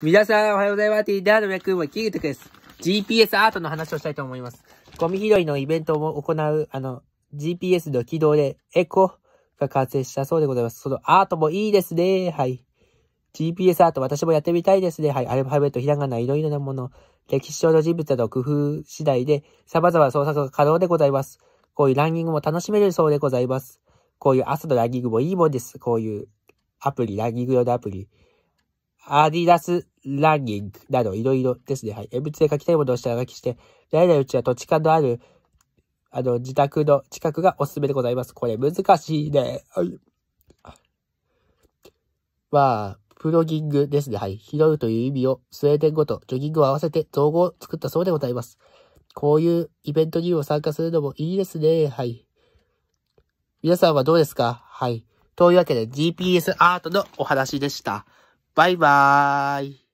皆さんおはようございます。ティーダーの役はキートです。GPS アートの話をしたいと思います。ゴミ拾いのイベントを行う、あの、GPS の起動でエコが完成したそうでございます。そのアートもいいですね。はい。GPS アート、私もやってみたいですね。はい。アルファベット、ひらがな、いろいろなもの、歴史上の人物など工夫次第で、様々創作が可能でございます。こういうランニングも楽しめるそうでございます。こういう朝のランニングもいいもんです。こういうアプリ、ランニング用のアプリ。アディダスランニングなどいろいろですね。はい。鉛筆で書きたいものを下書きして、慣れないうちは土地勘のある、あの、自宅の近くがおすすめでございます。これ難しいね。はい。まあ、プロギングですね。はい。拾うという意味をスウェーデン語とジョギングを合わせて造語を作ったそうでございます。こういうイベントにも参加するのもいいですね。はい。皆さんはどうですかはい。というわけで GPS アートのお話でした。バイバーイ。